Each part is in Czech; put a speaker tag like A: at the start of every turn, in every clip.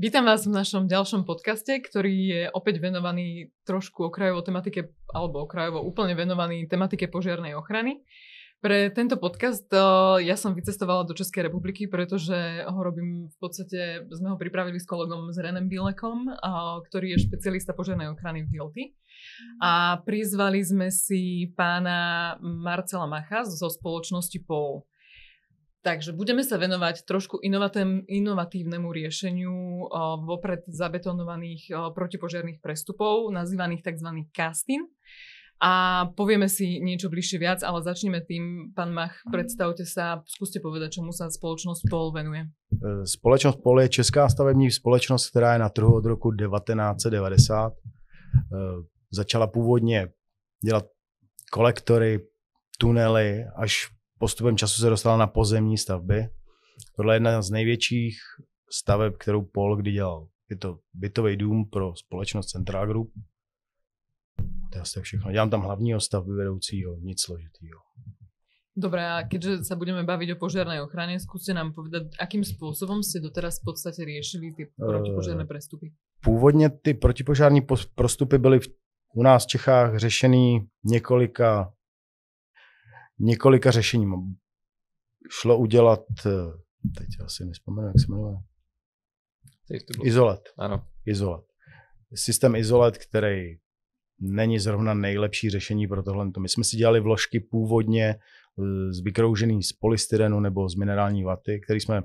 A: Vítam vás v našom ďalšom podcaste, ktorý je opäť venovaný trošku okrajovo tematike, alebo okrajovo úplne venovaný tematike požiarnej ochrany. Pre tento podcast eh, ja som vycestovala do Českej republiky, pretože ho robím v podstate, sme ho pripravili s kolegom s Renem Bilekom, eh, ktorý je špecialista požiarnej ochrany v Hilti. A prizvali sme si pána Marcela Macha zo spoločnosti POL. Takže budeme sa venovať trošku inovatívnemu riešeniu eh, vopred zabetonovaných eh, protipožiarných prestupov, nazývaných tzv. casting. A povieme si niečo bližšie viac, ale začneme tým. Pán Mach, mhm. predstavte sa, skúste povedať, čomu sa spoločnosť POL venuje.
B: Eh, spoločnosť POL je česká stavební spoločnosť, která je na trhu od roku 1990. Začala původně dělat kolektory, tunely, až postupem času se dostala na pozemní stavby. Tohle je jedna z největších staveb, kterou Paul kdy dělal. Je to bytový dům pro společnost Central Group. To je asi všechno. Dělám tam hlavního stavby vedoucího, nic složitého.
A: Dobré, a když se budeme bavit o požárné ochraně, zkuste nám povedat, jakým způsobem ste doteraz v podstatě řešili ty eh, protipožární přestupy.
B: Původně ty protipožární postupy byly v, u nás v Čechách řešený několika několika řešením. Šlo udělat, eh, teď asi nespomenu, jak se jmenuje. Izolat. Ano. Izolat. Systém izolat, který není zrovna nejlepší řešení pro tohle. My jsme si dělali vložky původně eh, z vykroužený z polystyrenu nebo z minerální vaty, který jsme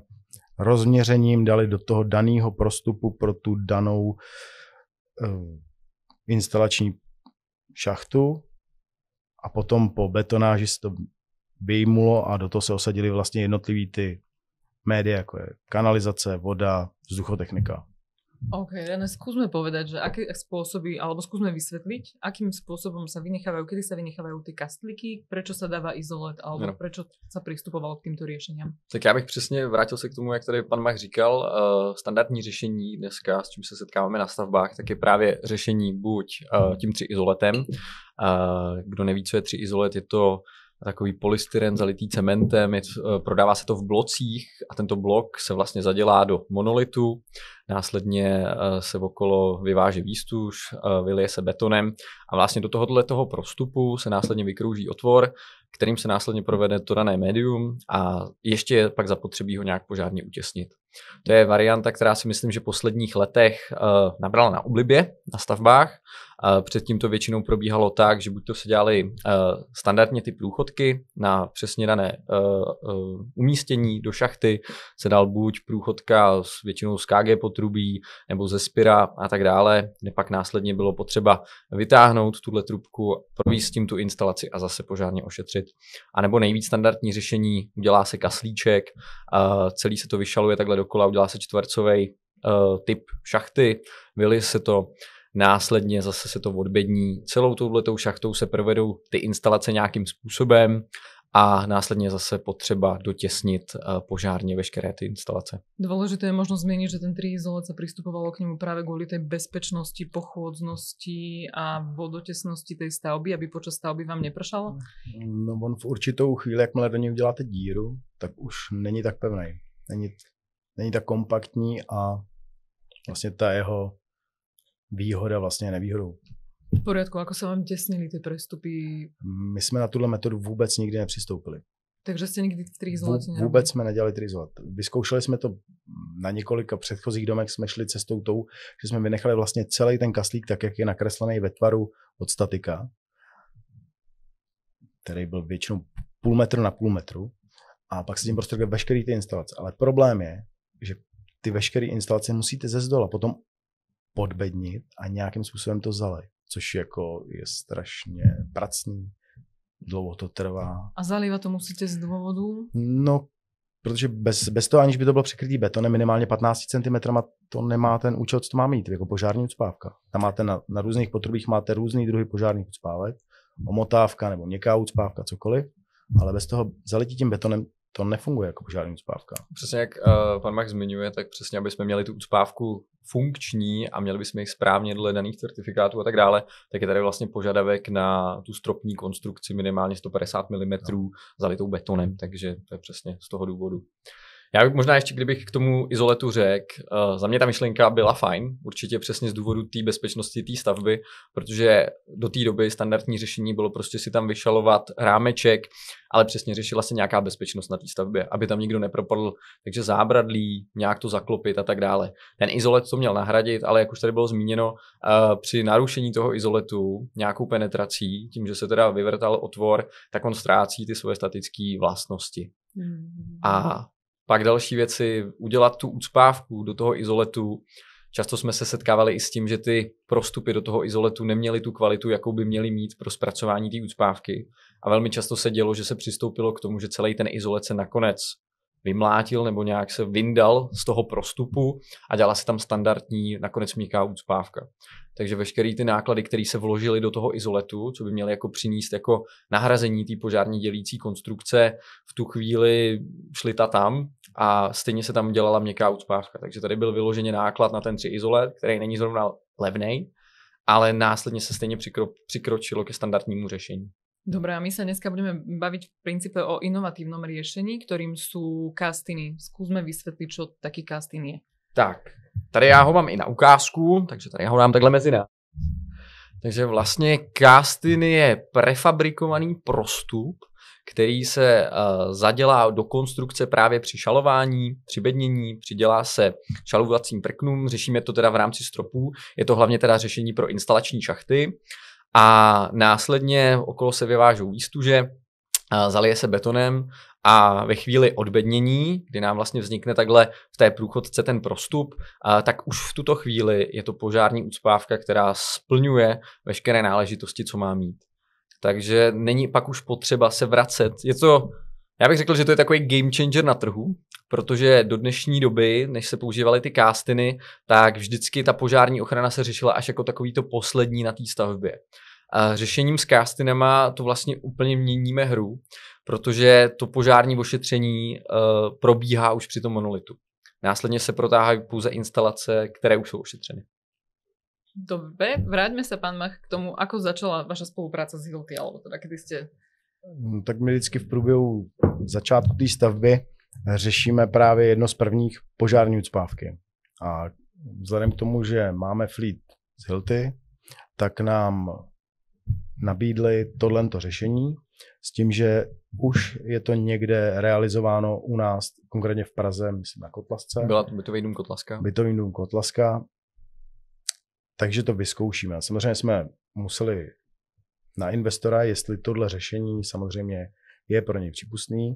B: rozměřením dali do toho daného prostupu pro tu danou uh, instalační šachtu a potom po betonáži se to vyjmulo a do toho se osadili vlastně jednotlivý ty média, jako je kanalizace, voda, vzduchotechnika.
A: OK, len skúsme povedať, že aké spôsoby, alebo skúsme vysvetliť, akým spôsobom sa vynechávajú, kedy sa vynechávajú ty kastlíky, prečo sa dáva izolet, alebo no. prečo sa pristupovalo k týmto riešeniam.
C: Tak já bych přesně vrátil se k tomu, jak tady pan Mach říkal, uh, standardní řešení dneska, s čím se setkáváme na stavbách, tak je právě řešení buď uh, tím tři izoletem. Uh, eh, kdo neví, co je tři izolet, je to takový polystyren zalitý cementem, je, eh, prodává se to v blocích a tento blok se vlastně zadělá do monolitu, následně eh, se okolo vyváže výstuž, eh, vylije se betonem a vlastně do tohohle toho prostupu se následně vykrouží otvor, kterým se následně provede to dané médium a ještě je pak zapotřebí ho nějak požádně utěsnit. To je varianta, která si myslím, že v posledních letech nabrala na oblibě na stavbách, Předtím to většinou probíhalo tak, že buď to se dělali eh, standardně ty průchodky na přesně dané eh, eh, umístění do šachty, se dal buď průchodka s většinou z KG potrubí nebo ze Spira a tak dále, kde pak následně bylo potřeba vytáhnout tuhle trubku, províst s tím tu instalaci a zase požádně ošetřit. A nebo nejvíc standardní řešení, udělá se kaslíček, celý se to vyšaluje takhle dokola, udělá se čtvercový typ šachty, vylije se to Následně zase se to odbední. Celou touhletou šachtou se provedou ty instalace nějakým způsobem a následně zase potřeba dotěsnit eh, požárně veškeré ty instalace.
A: Důležité je možno změnit, že ten triizolec se přistupovalo k němu právě kvůli té bezpečnosti, pochůdnosti a vodotěsnosti té stavby, aby počas stavby vám nepršalo?
B: No on v určitou chvíli, jakmile do něj uděláte díru, tak už není tak pevný. Není, není tak kompaktní a vlastně ta jeho výhoda vlastně nevýhodou.
A: V pořádku, jako se vám těsnili ty přestupy?
B: My jsme na tuhle metodu vůbec nikdy nepřistoupili.
A: Takže jste nikdy trizolat Vů, Vůbec jsme
B: nedělali trizolat. Vyzkoušeli jsme to na několika předchozích domech, jsme šli cestou tou, že jsme vynechali vlastně celý ten kaslík, tak jak je nakreslený ve tvaru od statika, který byl většinou půl metru na půl metru, a pak se tím prostě veškeré ty instalace. Ale problém je, že ty veškeré instalace musíte ze zdola potom podbednit a nějakým způsobem to zalej, což jako je strašně pracný, dlouho to trvá.
A: A zalívat to musíte z důvodu?
B: No, protože bez, bez toho, aniž by to bylo překrytý betonem, minimálně 15 cm, to nemá ten účel, co to má mít, jako požární ucpávka. Tam máte na, na různých potrubích máte různý druhy požárních ucpávek, omotávka nebo měkká ucpávka, cokoliv, ale bez toho zalití tím betonem to nefunguje jako žádný ucpávka.
C: Přesně jak uh, pan Mach zmiňuje, tak přesně, aby jsme měli tu ucpávku
B: funkční
C: a měli bychom jich správně dle daných certifikátů a tak dále, tak je tady vlastně požadavek na tu stropní konstrukci minimálně 150 mm no. zalitou betonem, takže to je přesně z toho důvodu. Já bych možná ještě, kdybych k tomu izoletu řekl, uh, eh, za mě ta myšlenka byla fajn, určitě přesně z důvodu té bezpečnosti té stavby, protože do té doby standardní řešení bylo prostě si tam vyšalovat rámeček, ale přesně řešila se nějaká bezpečnost na té stavbě, aby tam nikdo nepropadl, takže zábradlí, nějak to zaklopit a tak dále. Ten izolet to měl nahradit, ale jak už tady bylo zmíněno, uh, při narušení toho izoletu nějakou penetrací, tím, že se teda vyvrtal otvor, tak on ztrácí ty svoje statické vlastnosti. Mm-hmm. A pak další věci, udělat tu ucpávku do toho izoletu. Často jsme se setkávali i s tím, že ty prostupy do toho izoletu neměly tu kvalitu, jakou by měly mít pro zpracování té ucpávky. A velmi často se dělo, že se přistoupilo k tomu, že celý ten izolet se nakonec vymlátil nebo nějak se vyndal z toho prostupu a dělá se tam standardní nakonec měkká ucpávka. Takže veškeré ty náklady, které se vložily do toho izoletu, co by měly jako přinést jako nahrazení té požární dělící konstrukce, v tu chvíli šly ta tam a stejně se tam dělala měkká ucpávka. Takže tady byl vyloženě náklad na ten tři izolet, který není zrovna levný, ale následně se stejně přikro, přikročilo ke standardnímu řešení.
A: Dobre, a my sa dneska budeme baviť v princípe o inovatívnom riešení, ktorým sú castiny. Skúsme vysvetliť, čo taký castin je.
C: Tak, tady já ho mám i na ukázku, takže tady já ho dám takhle mezi nás. Takže vlastně castin je prefabrikovaný prostup, který se uh, zadělá do konstrukce právě při šalování, při bednění, přidělá se šalovacím prknům, řešíme to teda v rámci stropů, je to hlavně teda řešení pro instalační šachty a následně okolo se vyvážou výstuže, zalije se betonem a ve chvíli odbednění, kdy nám vlastně vznikne takhle v té průchodce ten prostup, tak už v tuto chvíli je to požární ucpávka, která splňuje veškeré náležitosti, co má mít. Takže není pak už potřeba se vracet. Je to, já bych řekl, že to je takový game changer na trhu, protože do dnešní doby, než se používaly ty kástiny, tak vždycky ta požární ochrana se řešila až jako takový to poslední na té stavbě. A řešením s castinema to vlastně úplně měníme hru, protože to požární ošetření uh, probíhá už při tom monolitu. Následně se protáhají pouze instalace, které už jsou ošetřeny.
A: Dobře, vráťme se, pan Mach, k tomu, ako začala vaša spolupráce s Hilti, alebo teda kdy jste...
B: No, tak my vždycky v průběhu začátku té stavby řešíme právě jedno z prvních požární ucpávky. A vzhledem k tomu, že máme fleet z Hilti, tak nám nabídli tohle řešení s tím, že už je to někde realizováno u nás, konkrétně v Praze, myslím na Kotlasce. Byla to bytový dům Kotlaska. Bytový dům Kotlaska. Takže to vyzkoušíme. Samozřejmě jsme museli na investora, jestli tohle řešení samozřejmě je pro něj přípustný.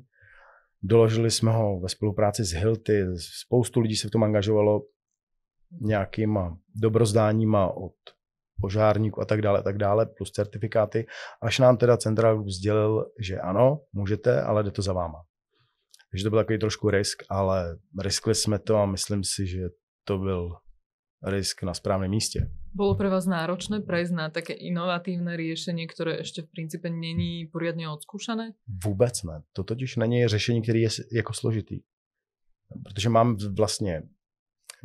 B: Doložili jsme ho ve spolupráci s Hilty, spoustu lidí se v tom angažovalo nějakýma dobrozdáníma od požárníků a tak dále, tak dále, plus certifikáty, až nám teda centrálu sdělil, že ano, můžete, ale jde to za váma. Takže to byl takový trošku risk, ale riskli jsme to a myslím si, že to byl risk na správném místě.
A: Bylo pro vás náročné prejsť na také inovatívne riešenie, ktoré ešte v princípe není poriadne odskúšané?
B: Vůbec ne. To totiž není řešení, které je jako složitý. Protože mám vlastně,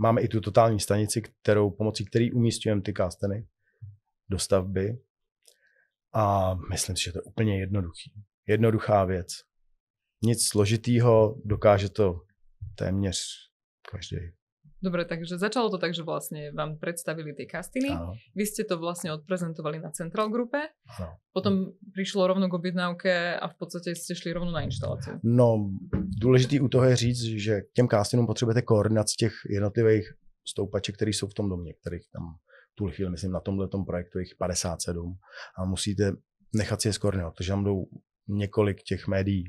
B: máme i tu totální stanici, kterou pomocí který umístujeme ty kásteny do stavby. A myslím si, že to je úplně jednoduchý. Jednoduchá věc. Nic složitýho, dokáže to téměř každý.
A: Dobre, takže začalo to tak, že vlastne vám predstavili tie kastiny. Áno. Vy ste to vlastne odprezentovali na Central Grupe. Áno. Potom prišlo rovno k objednávke a v podstate ste šli rovno na instalaci.
B: No, důležitý u toho je říct, že k těm castinům potřebujete koordinaci těch jednotlivých stoupaček, které jsou v tom domě, kterých tam tuhle chvíli, myslím, na tomhle tom projektu jich 57 a musíte nechat si je skornit, protože tam jdou několik těch médií,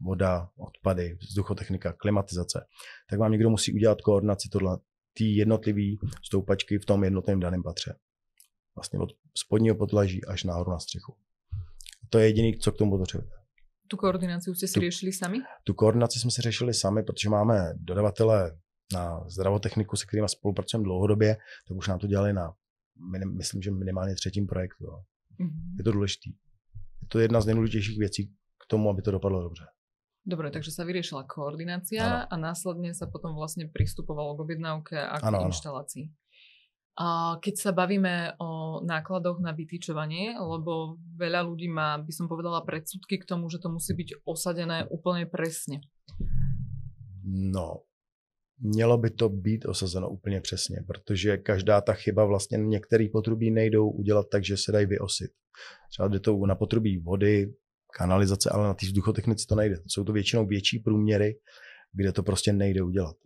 B: voda, odpady, vzduchotechnika, klimatizace, tak vám někdo musí udělat koordinaci tohle, ty jednotlivý stoupačky v tom jednotném daném patře. Vlastně od spodního podlaží až nahoru na střechu. To je jediný, co k tomu potřebujete.
A: Tu koordinaci už jste si tu, řešili sami?
B: Tu koordinaci jsme si řešili sami, protože máme dodavatele na zdravotechniku, se kterými spolupracujeme dlouhodobě, tak už nám to dělali na, myslím, že minimálně třetím projektu. Jo. Mm-hmm. Je to důležité. Je to jedna z nejdůležitějších věcí k tomu, aby to dopadlo dobře.
A: Dobre, takže sa vyriešila koordinácia ano. a následne sa potom vlastne pristupovalo k objednávke a k ano, inštalácii. A keď sa bavíme o nákladoch na vytýčovanie, lebo veľa ľudí má, by som povedala, predsudky k tomu, že to musí byť osadené úplne presne.
B: No, Mělo by to být osazeno úplně přesně, protože každá ta chyba vlastně některý potrubí nejdou udělat tak, že se dají vyosit. Třeba jde to na potrubí vody, kanalizace, ale na té vzduchotechnice to nejde. Jsou to většinou větší průměry, kde to prostě nejde udělat.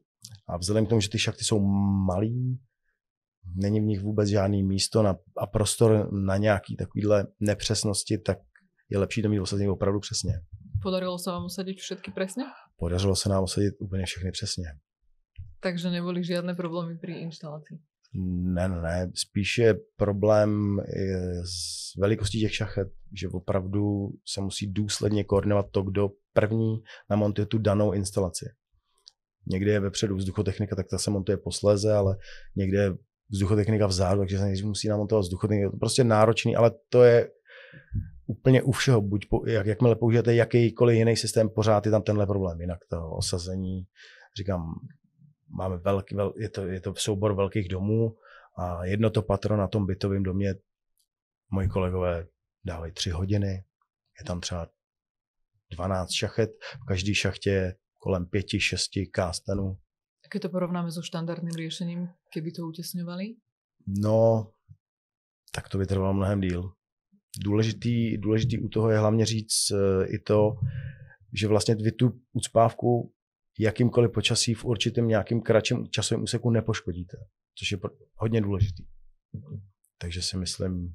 B: A vzhledem k tomu, že ty šachty jsou malý, není v nich vůbec žádný místo na, a prostor na nějaký takovýhle nepřesnosti, tak je lepší to mít osazený opravdu přesně.
A: Podařilo se vám osadit všechny přesně?
B: Podařilo se nám osadit úplně všechny přesně.
A: Takže neboli žádné problémy při instalaci.
B: Ne, ne, ne. Spíš je problém s velikostí těch šachet, že opravdu se musí důsledně koordinovat to, kdo první namontuje tu danou instalaci. Někdy je vepředu vzduchotechnika, tak ta se montuje posléze, ale někde je vzduchotechnika vzadu, takže se musí namontovat vzduchotechnika. Je to prostě náročný, ale to je úplně u všeho. Buď po, jak, jakmile použijete jakýkoliv jiný systém, pořád je tam tenhle problém. Jinak to osazení, říkám, máme velký, vel, je, to, je to soubor velkých domů a jedno to patro na tom bytovém domě moji kolegové dávají tři hodiny, je tam třeba 12 šachet, v každý šachtě je kolem pěti, šesti kástanů.
A: je to porovnáme so štandardným řešením, keby to utěsňovali?
B: No, tak to by trvalo mnohem díl. Důležitý, důležitý u toho je hlavně říct eh, i to, že vlastně vy tu ucpávku jakýmkoliv počasí v určitém nějakým kratším časovém úseku nepoškodíte, což je hodně důležitý. Takže si myslím...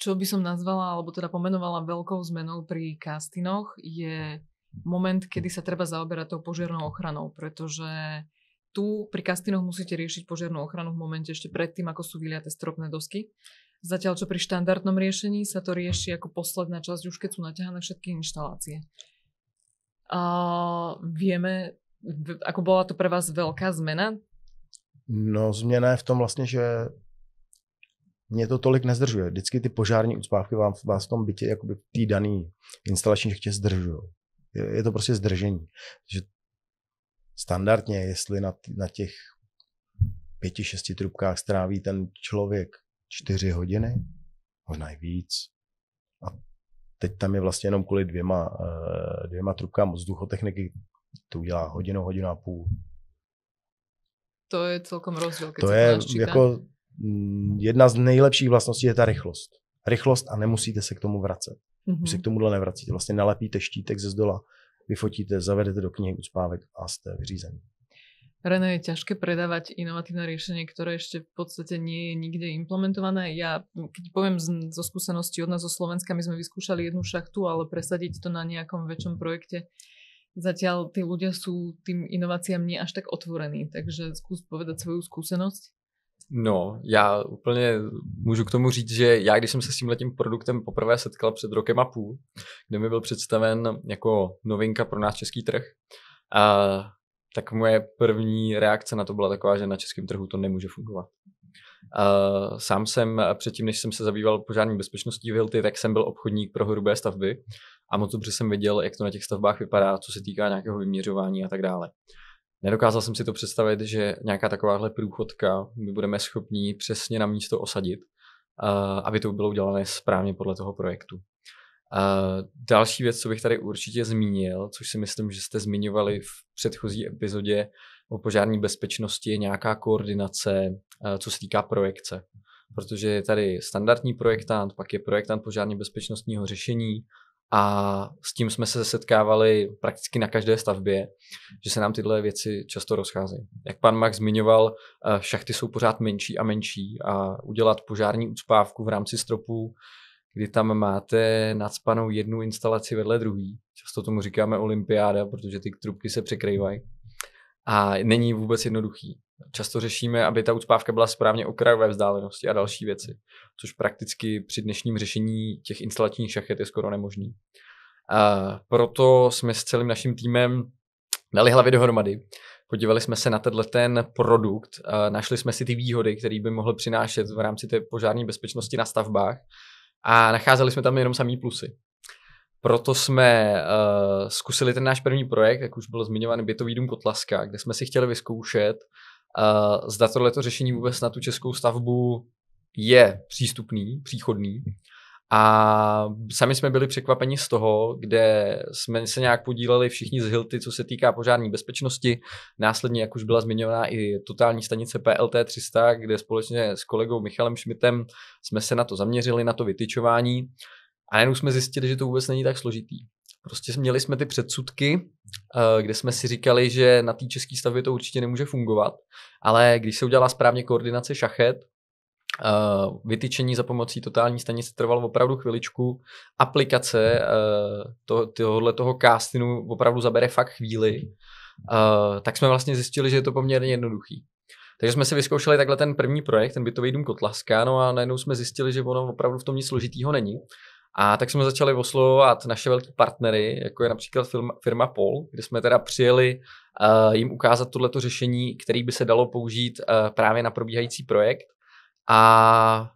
A: Čo by som nazvala, alebo teda pomenovala veľkou zmenou pri castinoch, je moment, kedy sa treba zaoberať tou požiarnou ochranou, pretože tu pri castinoch musíte riešiť požiarnú ochranu v momente ešte predtým, ako sú vyliaté stropné dosky. Zatiaľ, čo pri štandardnom riešení sa to rieši ako posledná časť, už keď sú naťahané všetky inštalácie. Uh, vieme, ako bola to pre vás veľká zmena?
B: No změna je v tom vlastně, že mě to tolik nezdržuje. Vždycky ty požární ucpávky vám, vás v tom bytě, jakoby v té dané instalační šachtě zdržují. Je, je, to prostě zdržení. Takže standardně, jestli na, na těch pěti, šesti trubkách stráví ten člověk čtyři hodiny, možná i víc, Teď tam je vlastně jenom kvůli dvěma, eh, dvěma trubkám vzduchotechniky, to udělá hodinu, hodinu a půl.
A: To je celkem rozdíl. To je jako
B: mm, jedna z nejlepších vlastností je ta rychlost. Rychlost a nemusíte se k tomu vracet. Mm-hmm. Už se mhm. k tomuhle nevracíte. Vlastně nalepíte štítek ze zdola, vyfotíte, zavedete do knihy ucpávek a jste vyřízení.
A: Rene, je ťažké predávať inovatívne riešenie, ktoré ešte v podstate nie je nikde implementované. Ja, keď poviem z, zo skúseností od nás zo Slovenska, my sme vyskúšali jednu šachtu, ale presadiť to na nejakom väčšom projekte, zatiaľ tí ľudia sú tým inováciám nie až tak otvorení. Takže skús povedať svoju skúsenosť.
C: No, já úplně můžu k tomu říct, že já, když jsem se s tímhletím produktem poprvé setkal před rokem a půl, kde mi byl představen jako novinka pro náš český trh, a tak moje první reakce na to byla taková, že na českém trhu to nemůže fungovat. sám jsem předtím, než jsem se zabýval požární bezpečností v Hilti, tak jsem byl obchodník pro hrubé stavby a moc dobře jsem viděl, jak to na těch stavbách vypadá, co se týká nějakého vyměřování a tak dále. Nedokázal jsem si to představit, že nějaká takováhle průchodka my budeme schopni přesně na místo osadit, aby to bylo udělané správně podle toho projektu. A další věc, co bych tady určitě zmínil, což si myslím, že jste zmiňovali v předchozí epizodě o požární bezpečnosti, je nějaká koordinace, co se týká projekce. Protože je tady standardní projektant, pak je projektant požární bezpečnostního řešení a s tím jsme se setkávali prakticky na každé stavbě, že se nám tyhle věci často rozcházejí. Jak pan Max zmiňoval, šachty jsou pořád menší a menší a udělat požární ucpávku v rámci stropů kdy tam máte nadspanou jednu instalaci vedle druhý. Často tomu říkáme olympiáda, protože ty trubky se překrývají. A není vůbec jednoduchý. Často řešíme, aby ta ucpávka byla správně okrajové vzdálenosti a další věci, což prakticky při dnešním řešení těch instalačních šachet je skoro nemožný. A proto jsme s celým naším týmem dali hlavy dohromady. Podívali jsme se na tenhle ten produkt, našli jsme si ty výhody, které by mohl přinášet v rámci té požární bezpečnosti na stavbách a nacházeli jsme tam jenom samý plusy. Proto jsme uh, zkusili ten náš první projekt, jak už byl zmiňovaný bytový dům Kotlaska, kde jsme si chtěli vyzkoušet, uh, zda tohleto řešení vůbec na tu českou stavbu je přístupný, příchodný. A sami jsme byli překvapeni z toho, kde jsme se nějak podíleli všichni z Hilty, co se týká požární bezpečnosti. Následně, jak už byla zmiňovaná i totální stanice PLT 300, kde společně s kolegou Michalem Šmitem jsme se na to zaměřili, na to vytyčování. A jenom jsme zjistili, že to vůbec není tak složitý. Prostě měli jsme ty předsudky, eh, kde jsme si říkali, že na té české stavbě to určitě nemůže fungovat, ale když se udělá správně koordinace šachet, Eh, vytyčení za pomocí totální stanice trvalo opravdu chviličku. Aplikace uh, to, tohohle toho castinu opravdu zabere fakt chvíli. Uh, tak jsme vlastně zjistili, že je to poměrně jednoduchý. Takže jsme si vyzkoušeli takhle ten první projekt, ten bytový dům Kotlaska, no a najednou jsme zjistili, že ono opravdu v tom nic složitýho není. A tak jsme začali oslovovat naše velké partnery, jako je například firma, firma Pol, kde jsme teda přijeli uh, jim ukázat tohleto řešení, který by se dalo použít uh, právě na probíhající projekt. A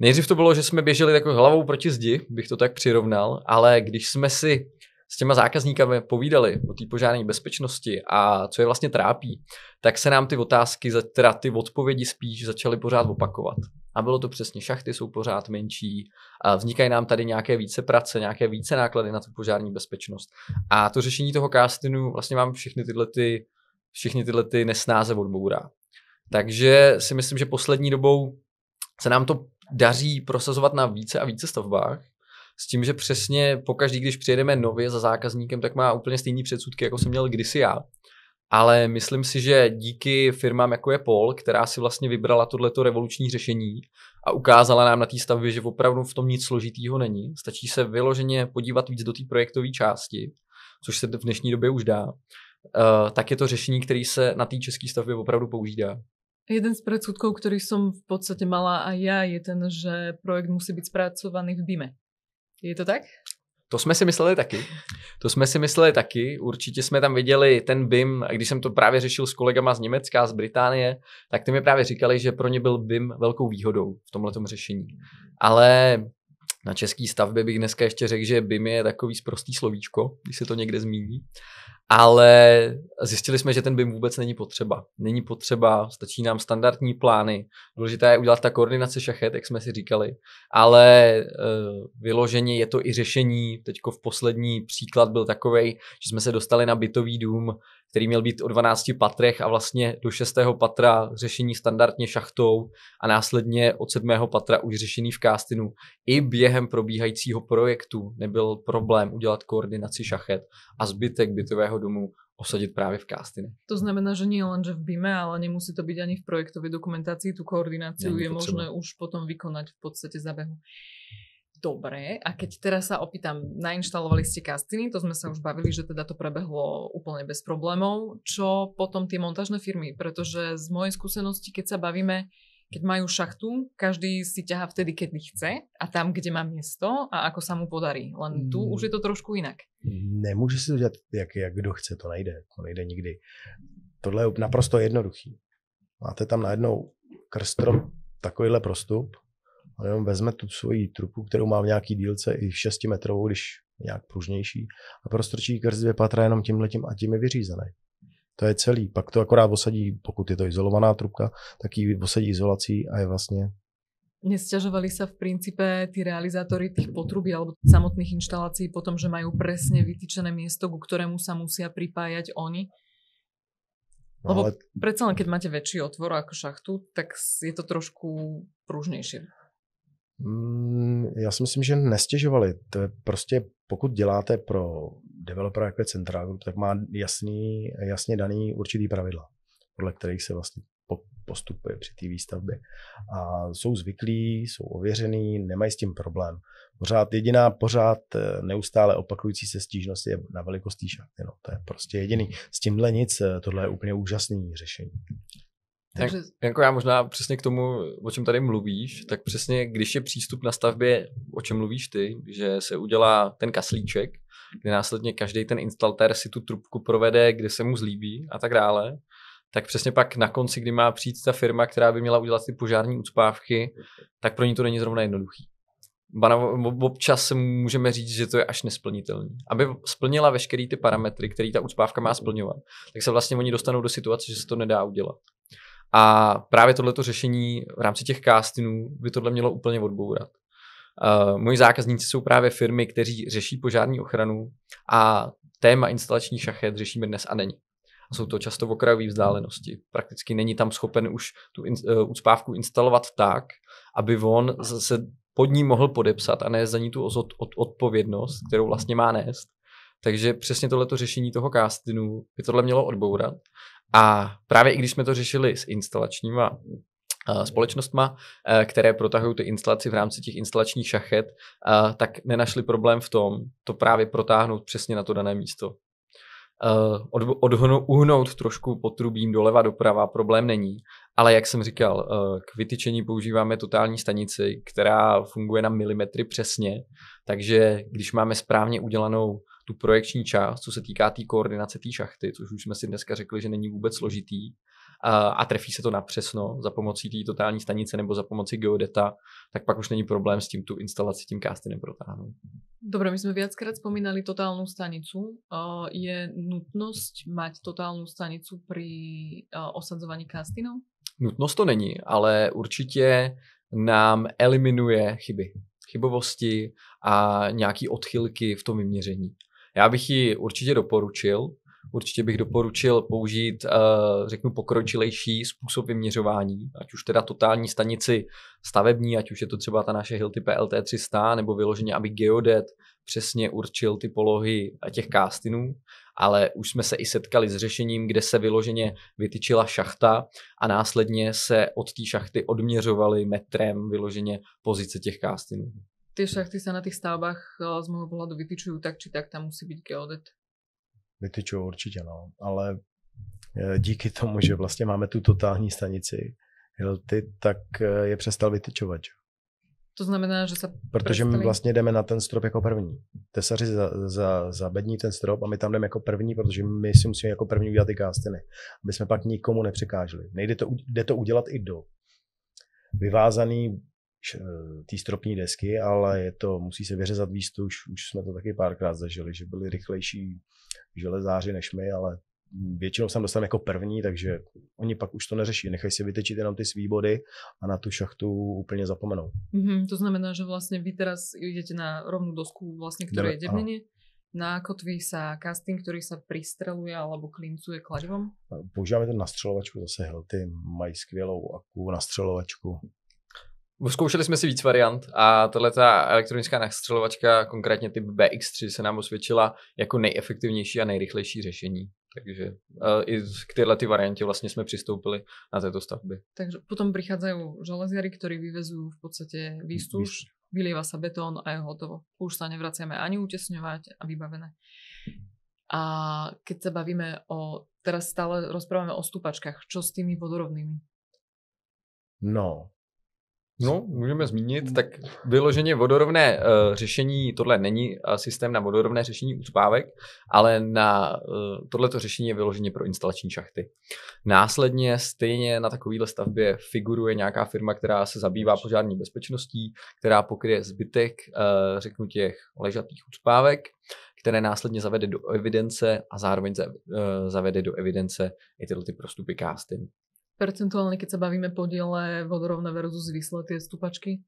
C: nejdřív to bylo, že jsme běželi takovou hlavou proti zdi, bych to tak přirovnal, ale když jsme si s těma zákazníkami povídali o té požární bezpečnosti a co je vlastně trápí, tak se nám ty otázky, teda ty odpovědi spíš začaly pořád opakovat. A bylo to přesně, šachty jsou pořád menší, a vznikají nám tady nějaké více práce, nějaké více náklady na tu požární bezpečnost. A to řešení toho kástinu vlastně mám všechny tyhle ty, všechny tyhle ty nesnáze odbourá. Takže si myslím, že poslední dobou se nám to daří prosazovat na více a více stavbách. S tím, že přesně pokaždý, když přijedeme nově za zákazníkem, tak má úplně stejný předsudky, jako jsem měl kdysi já. Ale myslím si, že díky firmám, jako je Pol, která si vlastně vybrala tohleto revoluční řešení a ukázala nám na té stavbě, že opravdu v tom nic složitýho není. Stačí se vyloženě podívat víc do té projektové části, což se v dnešní době už dá, eh, tak je to řešení, který se na té české stavbě opravdu používá.
A: Jeden z predsudkov, ktorý som v podstate mala aj ja, je ten, že projekt musí byť spracovaný v BIME. Je to tak?
C: To jsme si mysleli taky. To jsme si mysleli taky. Určitě jsme tam viděli ten BIM, když jsem to právě řešil s kolegama z Německa, z Británie, tak ty mi právě říkali, že pro ně byl BIM velkou výhodou v tomhle řešení. Ale na český stavbě bych dneska ještě řekl, že BIM je takový zprostý slovíčko, když se to někde zmíní. Ale zjistili jsme, že ten BIM vůbec není potřeba. Není potřeba, stačí nám standardní plány. Důležité je udělat ta koordinace šachet, jak jsme si říkali. Ale e, vyloženě je to i řešení. Teď v poslední příklad byl takový, že jsme se dostali na bytový dům, který měl být o 12 patrech a vlastně do 6. patra řešení standardně šachtou a následně od 7. patra už řešený v kástinu. I během probíhajícího projektu nebyl problém udělat koordinaci šachet a zbytek bytového domu osadit právě v kástine.
A: To znamená, že není len, že v BIME, ale nemusí to být ani v projektové dokumentaci. tu koordinaci je možné už potom vykonat v podstatě za behu dobre. A keď teraz sa opýtam, nainštalovali ste kastiny, to sme sa už bavili, že teda to prebehlo úplne bez problémov. Čo potom tie montážne firmy? Pretože z mojej skúsenosti, keď sa bavíme, keď majú šachtu, každý si ťaha vtedy, kedy chce a tam, kde má miesto a ako sa mu podarí. Len tu hmm. už je to trošku jinak.
B: Nemôže si to dělat, jak, jak kdo chce, to nejde. To nejde nikdy. Tohle je naprosto jednoduchý. Máte tam najednou krstrom takovýhle prostup, ale jenom vezme tu svoji trupu, kterou má v nějaký dílce i 6 metrovou, když nějak pružnější, a prostrčí krz dvě patra jenom tímhletím a tím je vyřízený. To je celý. Pak to akorát osadí, pokud je to izolovaná trubka, tak ji osadí izolací a je vlastně
A: Nesťažovali sa v princípe tí realizátori tých potrubí alebo samotných inštalácií potom, že majú presne vytýčené miesto, ku ktorému sa musia pripájať oni? No, Lebo ale... predsa len, keď máte väčší otvor ako šachtu, tak je to trošku pružnější.
B: Mm, já si myslím, že nestěžovali. To je prostě, pokud děláte pro developera jako je Central Group, tak má jasný, jasně daný určitý pravidla, podle kterých se vlastně postupuje při té výstavbě. A jsou zvyklí, jsou ověřený, nemají s tím problém. Pořád jediná, pořád eh, neustále opakující se stížnost je na velikost té šachty. No, to je prostě jediný. S tímhle nic, eh, tohle je úplně úžasný řešení.
C: Takže... Janko, já možná přesně k tomu, o čem tady mluvíš, tak přesně, když je přístup na stavbě, o čem mluvíš ty, že se udělá ten kaslíček, kde následně každý ten instalter si tu trubku provede, kde se mu zlíbí a tak dále, tak přesně pak na konci, kdy má přijít ta firma, která by měla udělat ty požární ucpávky, tak pro ní to není zrovna jednoduchý. Bana, občas můžeme říct, že to je až nesplnitelné. Aby splnila veškeré ty parametry, které ta ucpávka má splňovat, tak se vlastně oni dostanou do situace, že se to nedá udělat. A právě tohleto řešení v rámci těch castingů by tohle mělo úplně odbourat. Uh, moji zákazníci jsou právě firmy, kteří řeší požární ochranu a téma instalační šachet řešíme dnes a není. A jsou to často okrajové vzdálenosti. Prakticky není tam schopen už tu in, uh, eh, ucpávku instalovat tak, aby on se pod ní mohl podepsat a nést za ní tu od, od, odpovědnost, kterou vlastně má nést. Takže přesně tohleto řešení toho castinu by tohle mělo odbourat a právě i když jsme to řešili s instalačníma eh, společnostma, eh, které protahují ty instalaci v rámci těch instalačních šachet, eh, tak nenašli problém v tom to právě protáhnout přesně na to dané místo. Odhonu, uhnout trošku potrubím doleva doprava problém není, ale jak jsem říkal, k vytyčení používáme totální stanici, která funguje na milimetry přesně, takže když máme správně udělanou tu projekční část, co se týká té tý koordinace té šachty, což už jsme si dneska řekli, že není vůbec složitý a, a trefí se to napřesno za pomocí té totální stanice nebo za pomoci geodeta, tak pak už není problém s tím tu instalaci tím kástenem protáhnout.
A: Dobře, my jsme viackrát vzpomínali totálnu stanicu. je nutnost mít totálnu stanicu při osadzování kástenů?
C: Nutnost to není, ale určitě nám eliminuje chyby, chybovosti a nějaké odchylky v tom vyměření. Já bych ji určitě doporučil. Určitě bych doporučil použít, eh, řeknu, pokročilejší způsob vyměřování, ať už teda totální stanici stavební, ať už je to třeba ta naše Hilti PLT 300, nebo vyloženě, aby geodet přesně určil ty polohy eh, těch kástinů, ale už jsme se i setkali s řešením, kde se vyloženě vytyčila šachta a následně se od té šachty odměřovaly metrem vyloženě pozice těch kástinů
A: tie šachty sa na tých stavbách eh, z môjho pohľadu vytýčujú tak, či tak tam musí byť geodet.
B: Vytýčují určitě, no. Ale eh, díky tomu, že vlastně máme tu totální stanici Hilty, tak eh, je přestal vytyčovat.
A: To znamená, že se...
B: Protože my vlastně jdeme na ten strop jako první. Tesaři za, za, zabední ten strop a my tam jdeme jako první, protože my si musíme jako první udělat ty kásteny, aby jsme pak nikomu nepřekáželi. Nejde to, jde to udělat i do. Vyvázaný té eh, stropní desky, ale je to, musí se vyřezat výstup, už, už jsme to taky párkrát zažili, že byli rychlejší železáři než my, ale většinou jsem dostal jako první, takže oni pak už to neřeší, nechají si vytečit jenom ty svýbody a na tu šachtu úplně zapomenou.
A: Mm-hmm, to znamená, že vlastně vy teraz jdete na rovnou dosku, vlastně, které je na kotví sa casting, který sa pristreluje alebo klincuje kladivom?
B: Používáme to nastřelovačku, zase Hilty mají skvělou akku nastřelovačku,
A: Zkoušeli jsme si víc
C: variant a tahle ta elektronická nastřelovačka, konkrétně typ BX3, se nám osvědčila jako nejefektivnější a nejrychlejší řešení. Takže uh, i k téhle ty variantě vlastně jsme přistoupili na této stavby.
A: Takže potom přicházejí železiary, kteří vyvezují v podstatě výstuž, vylívá se beton a je hotovo. Už se nevracíme ani utěsňovat a vybavené. A keď se bavíme o, teraz stále rozpráváme o stupačkách, čo s tými vodorovnými?
C: No, No, můžeme zmínit, tak vyloženě vodorovné uh, řešení, tohle není uh, systém na vodorovné řešení ucpávek, ale na uh, tohleto řešení je vyloženě pro instalační šachty. Následně stejně na takovéhle stavbě figuruje nějaká firma, která se zabývá požární bezpečností, která pokryje zbytek, uh, řeknu těch ležatých ucpávek, které následně zavede do evidence a zároveň zavede do evidence i tyhle ty prostupy casting
A: percentuálne, keď sa bavíme podiele vodorovné versus zvislé tie stupačky?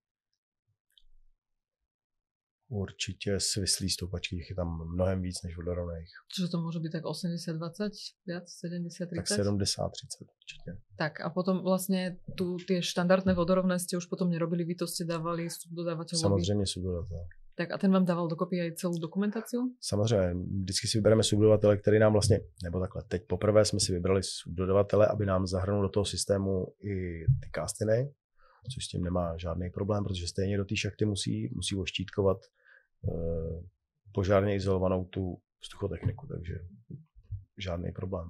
B: Určitě svislí stoupačky, je tam mnohem víc než vodorovných.
A: Čiže to může být tak 80-20, viac, 70-30? Tak 70-30 určitě. Tak a potom vlastně tu, ty štandardné vodorovné jste už potom nerobili, vy to jste dávali subdodavatelům? Samozřejmě subdodavatel. Tak a ten vám dával dokopy i celou dokumentaci?
B: Samozřejmě, vždycky si vybereme subdodavatele, který nám vlastně, nebo takhle, teď poprvé jsme si vybrali subdodavatele, aby nám zahrnul do toho systému i ty castiny, což s tím nemá žádný problém, protože stejně do té šachty musí, musí oštítkovat e, požárně izolovanou tu vzduchotechniku, takže žádný problém.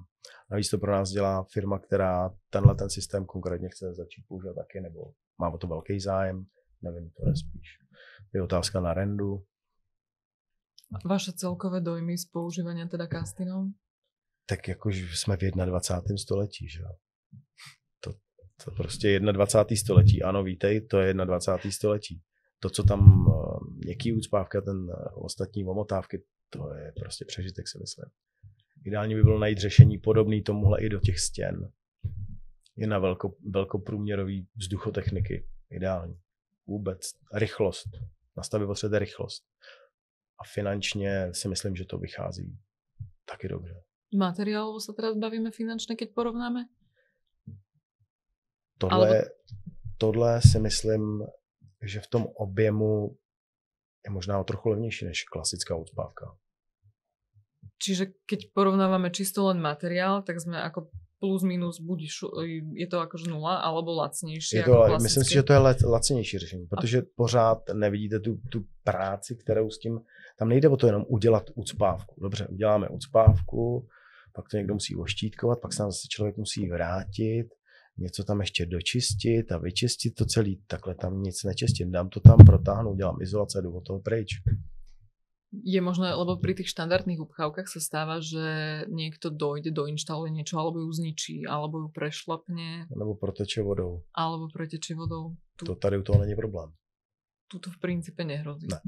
B: Navíc to pro nás dělá firma, která tenhle ten systém konkrétně chce začít používat taky, nebo má o to velký zájem, nevím, to je spíš je otázka na rendu.
A: Vaše celkové dojmy z používania teda kastinou?
B: Tak jakož jsme v 21. století, že jo? To, to prostě 21. století, ano, vítej, to je 21. století. To, co tam, něký eh, úcpávka, ten eh, ostatní omotávky, to je prostě přežitek, si myslím. Ideálně by bylo najít řešení podobné tomuhle i do těch stěn. Je na velko, velkoprůměrový vzduchotechniky. Ideální. Vůbec. Rychlost nastavit potřebujete rychlost. A finančně si myslím, že to vychází taky dobře.
A: Materiálovo se teda bavíme finančně, když porovnáme?
B: Tohle, Ale... tohle si myslím, že v tom objemu je možná o trochu levnější než klasická odpávka.
A: Čiže keď porovnávame čisto len materiál, tak sme ako plus minus buď e, je to jakož nula, alebo lacnější. Je to, jako myslím si, že to je
B: lacnější řešení, protože a... pořád nevidíte tu, tu práci, kterou s tím, tam nejde o to jenom udělat ucpávku. Dobře, uděláme ucpávku, pak to někdo musí oštítkovat, pak se nám zase člověk musí vrátit, něco tam ještě dočistit a vyčistit to celé. Takhle tam nic nečistím, dám to tam, protáhnu, udělám izolace, jdu od toho pryč
A: je možné, lebo pri tých štandardných upchávkach sa stáva, že niekto dojde, doinštaluje niečo, alebo ju zničí, alebo ju prešlapne.
B: Nebo proteče vodou.
A: Alebo proteče vodou.
B: Tu, to tady u toho není problém.
A: Tuto v princípe nehrozí. Ne.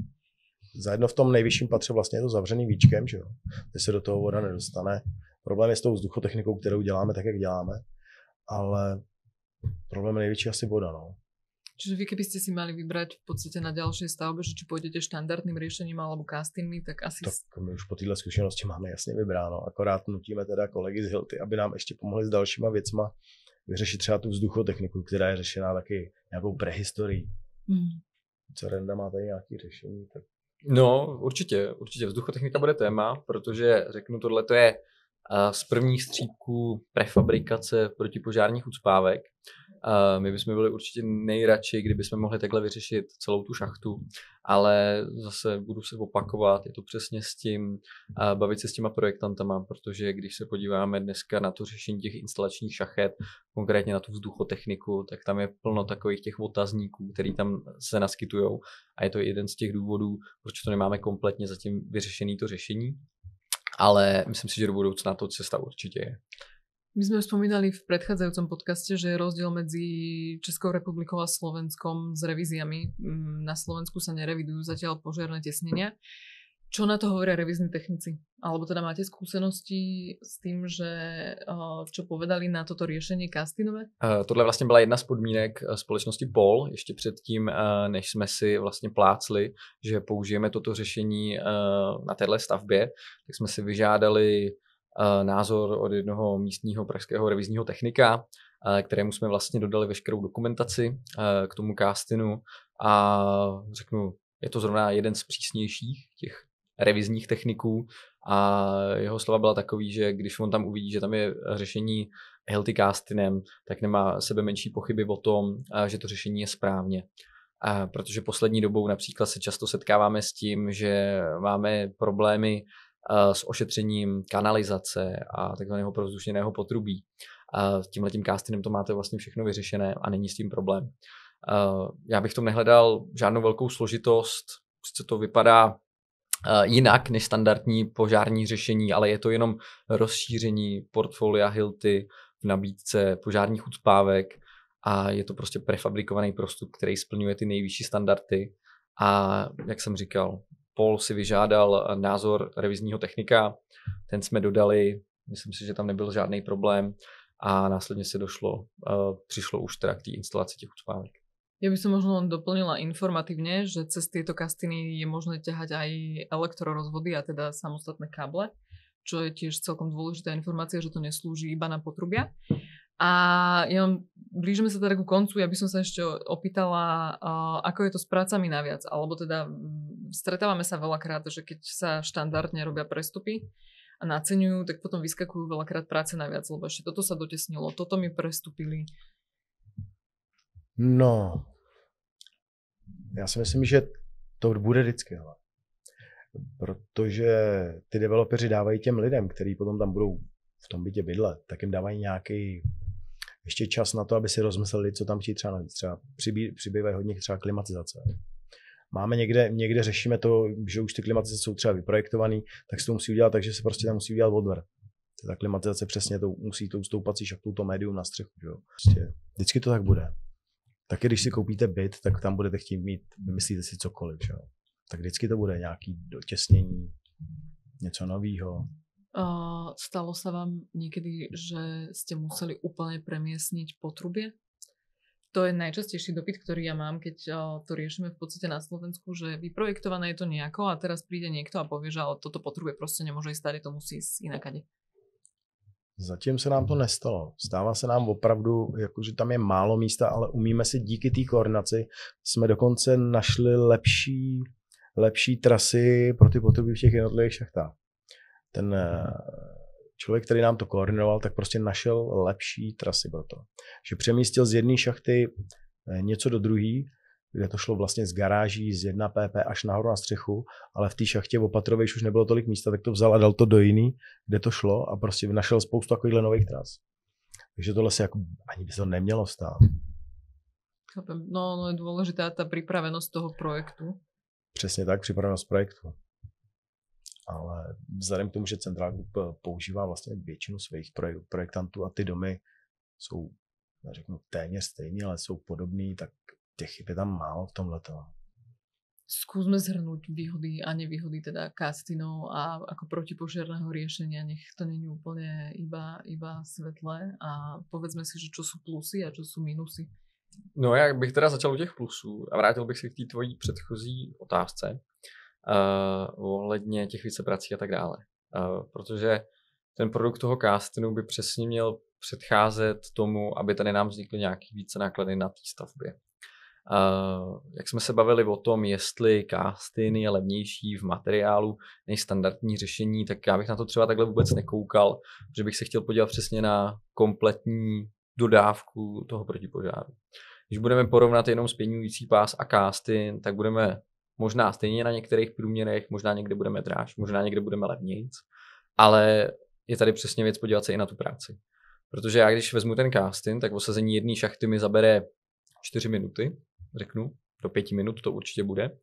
B: Zajedno v tom nejvyšším patře vlastně je to zavřený výčkem, že jo? Kde se do toho voda mhm. nedostane. Problém je s tou vzduchotechnikou, kterou děláme tak, jak děláme, ale problém největší asi voda, no.
A: Čiže vy keby ste si mali vybrať v podstate na ďalšej stavbe, že či pôjdete štandardným riešením alebo castingmi, tak asi...
B: Tak my už po téhle skúsenosti máme jasně vybráno, akorát nutíme teda kolegy z Hilty, aby nám ještě pomohli s dalšíma věcma vyřešit třeba tu vzduchotechniku, která je řešená taky nějakou prehistorií. Mm. Co Renda má tady nějaké řešení? Tak...
C: No, určitě, určitě. Vzduchotechnika bude téma, protože řeknu, tohle to je eh, z prvních střípků prefabrikace protipožárních ucpávek. A my bychom byli určitě nejradši, kdybychom mohli takhle vyřešit celou tu šachtu, ale zase budu se opakovat, je to přesně s tím, a bavit se s těma projektantama, protože když se podíváme dneska na to řešení těch instalačních šachet, konkrétně na tu vzduchotechniku, tak tam je plno takových těch otazníků, který tam se naskytují a je to jeden z těch důvodů, proč to nemáme kompletně zatím vyřešený to řešení, ale myslím si, že do budoucna to cesta určitě je.
A: My sme spomínali v predchádzajúcom podcaste, že je rozdiel medzi Českou republikou a Slovenskom s revíziami. Mm, na Slovensku sa nerevidujú zatiaľ požiarné tesnenia. Čo na to hovoria revizní technici? Alebo teda máte skúsenosti s tým, že čo povedali na toto riešenie Kastinové?
C: Uh, tohle vlastně byla jedna z podmínek e, společnosti POL, ještě předtím, uh, než jsme si vlastně plácli, že použijeme toto řešení uh, na téhle stavbě, tak jsme si vyžádali Eh, názor od jednoho místního pražského revizního technika, eh, kterému jsme vlastně dodali veškerou dokumentaci eh, k tomu castinu a řeknu, je to zrovna jeden z přísnějších těch revizních techniků a jeho slova byla takový, že když on tam uvidí, že tam je řešení healthy castinem, tak nemá sebe menší pochyby o tom, že to řešení je správně. A protože poslední dobou například se často setkáváme s tím, že máme problémy Eh, s ošetřením kanalizace a takzvaného provzdušněného potrubí. Tímhle tím castingem to máte vlastně všechno vyřešené a není s tím problém. Eh, já bych tom nehledal žádnou velkou složitost, prostě to vypadá eh, jinak než standardní požární řešení, ale je to jenom rozšíření portfolia Hilty v nabídce požárních ucpávek a je to prostě prefabrikovaný prostup, který splňuje ty nejvyšší standardy a jak jsem říkal, Paul si vyžádal názor revizního technika, ten jsme dodali, myslím si, že tam nebyl žádný problém a následně se došlo, eh, přišlo už teda k té instalaci těch ucpávek.
A: Ja by som možno len doplnila informatívne, že cez tieto kastiny je možné ťahať aj elektrorozvody a teda samostatné káble, čo je tiež celkom dôležitá informácia, že to neslúži iba na potrubia. A ja mám, blížime sa teda ku koncu, ja by som sa ešte opýtala, eh, ako je to s prácami naviac, alebo teda mm, stretávame sa veľakrát, že keď sa štandardne robia prestupy, a naceňujú, tak potom vyskakujú veľakrát práce naviac, lebo ešte toto sa dotesnilo, toto mi prestupili.
B: No, já si myslím, že to bude vždycky. Ale. Protože ty developeři dávají těm lidem, kteří potom tam budou v tom bytě bydlet, tak jim dávají nějaký ještě čas na to, aby si rozmysleli, co tam chtějí třeba navíc. Třeba přibý, přibývají hodně třeba klimatizace. Máme někde, někde řešíme to, že už ty klimatizace jsou třeba vyprojektované, tak se to musí udělat, takže se prostě tam musí udělat odver. Ta klimatizace přesně to musí tou stoupací šachtou to médium na střechu. Že? Prostě vždycky to tak bude. Taky když si koupíte byt, tak tam budete chtít mít, vymyslíte si cokoliv. Že? Tak vždycky to bude nějaký dotěsnění, něco nového.
A: Uh, stalo sa vám niekedy, že ste museli úplne premiesniť potrubie? To je najčastejší dopyt, ktorý ja mám, keď uh, to riešime v podstate na Slovensku, že vyprojektované je to nejako a teraz príde niekto a povie, že ale toto potrubie prostě nemôže ísť tady, to musí ísť inakade.
B: Zatím se nám to nestalo. Stává se nám opravdu, jako že tam je málo místa, ale umíme si díky té koordinaci, jsme dokonce našli lepší, lepší trasy pro ty potrubí v těch jednotlivých šachtách ten eh, člověk, který nám to koordinoval, tak prostě našel lepší trasy pro to. Že přemístil z jedné šachty eh, něco do druhé, kde to šlo vlastně z garáží, z jedna PP až nahoru na střechu, ale v té šachtě v Opatrově, už nebylo tolik místa, tak to vzal a dal to do jiný, kde to šlo a prostě našel spoustu takových nových tras. Takže tohle se jako ani by se to nemělo stát.
A: No, no je důležitá ta připravenost toho projektu.
B: Přesně tak, připravenost projektu ale vzhledem k tomu, že Central Group eh, používá vlastně většinu svých projektantů a ty domy jsou, neřeknu téměř stejný, ale jsou podobný, tak těch chyb je tam málo v tomhle.
A: Skúsme zhrnúť výhody a nevýhody teda castinov a ako protipožiarného riešenia, nech to není úplne iba, iba svetlé a povedzme si, že čo sú plusy a čo sú minusy.
C: No já bych teda začal u těch plusů a vrátil bych se k té tvojí předchozí otázce uh, ohledně těch víceprací a tak dále. Uh, protože ten produkt toho castinu by přesně měl předcházet tomu, aby tady nám vznikly nějaké více náklady na té stavbě. Uh, jak jsme se bavili o tom, jestli castin je levnější v materiálu než standardní řešení, tak já bych na to třeba takhle vůbec nekoukal, že bych se chtěl podívat přesně na kompletní dodávku toho protipožáru. Když budeme porovnat jenom spěňující pás a castin, tak budeme možná stejně na některých průměrech, možná někde budeme dráž, možná někde budeme levnějc, ale je tady přesně věc podívat se i na tu práci. Protože já když vezmu ten casting, tak osazení jedné šachty mi zabere 4 minuty, řeknu, do 5 minut to určitě bude.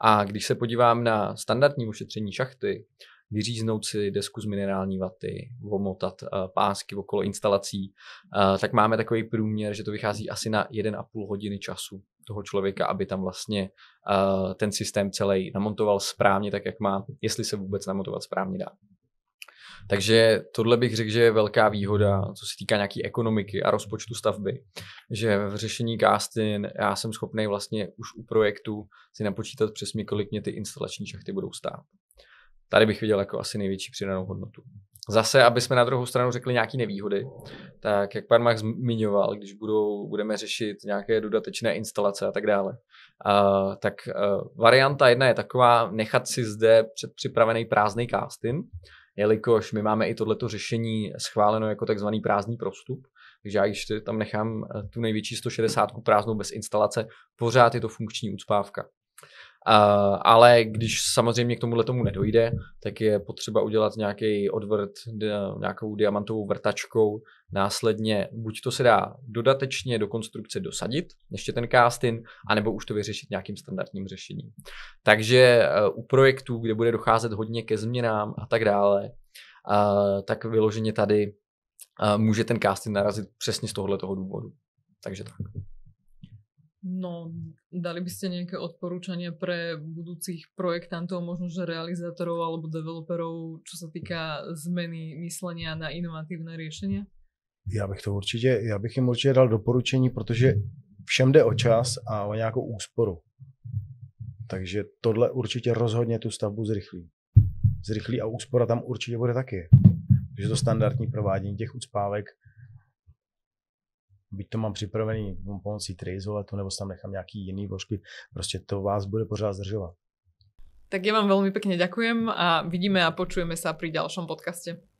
C: A když se podívám na standardní ošetření šachty, vyříznout si desku z minerální vaty, omotat uh, pásky okolo instalací, uh, tak máme takový průměr, že to vychází asi na 1,5 hodiny času toho člověka, aby tam vlastně uh, ten systém celý namontoval správně, tak jak má, jestli se vůbec namontovat správně dá. Takže tohle bych řekl, že je velká výhoda, co se týká nějaké ekonomiky a rozpočtu stavby, že v řešení casting já jsem schopný vlastně už u projektu si napočítat přesně, kolik mě ty instalační šachty budou stát. Tady bych viděl jako asi největší přidanou hodnotu. Zase, aby jsme na druhou stranu řekli nějaké nevýhody, tak jak pan Max zmiňoval, když budou, budeme řešit nějaké dodatečné instalace a tak dále, uh, tak uh, varianta jedna je taková, nechat si zde předpřipravený prázdný casting, jelikož my máme i tohleto řešení schváleno jako takzvaný prázdný prostup, takže já ještě tam nechám e, tu největší 160 prázdnou bez instalace, pořád je to funkční ucpávka ale když samozřejmě k tomuhle tomu nedojde, tak je potřeba udělat nějaký odvrt nějakou diamantovou vrtačkou, následně buď to se dá dodatečně do konstrukce dosadit, ještě ten casting, anebo už to vyřešit nějakým standardním řešením. Takže e, u projektů, kde bude docházet hodně ke změnám a tak dále, e, tak vyloženě tady e, může ten casting narazit přesně z tohoto důvodu. Takže tak.
A: No, dali by ste nejaké odporúčania pre budúcich projektantov, možno že realizátorov alebo developerov, čo sa týka zmeny myslenia na inovatívne riešenia?
B: Já bych to určitě, já bych jim určitě dal doporučení, protože všem jde o čas a o nějakou úsporu. Takže tohle určitě rozhodně tu stavbu zrychlí. Zrychlí a úspora tam určitě bude taky. Takže to standardní provádění těch ucpávek byť to mám připravený no, pomocí trizoletu, nebo tam nechám nějaký jiný vložky, prostě to vás bude pořád zdržovat.
A: Tak já vám velmi pěkně děkujem a vidíme a počujeme se pri dalším podcastě.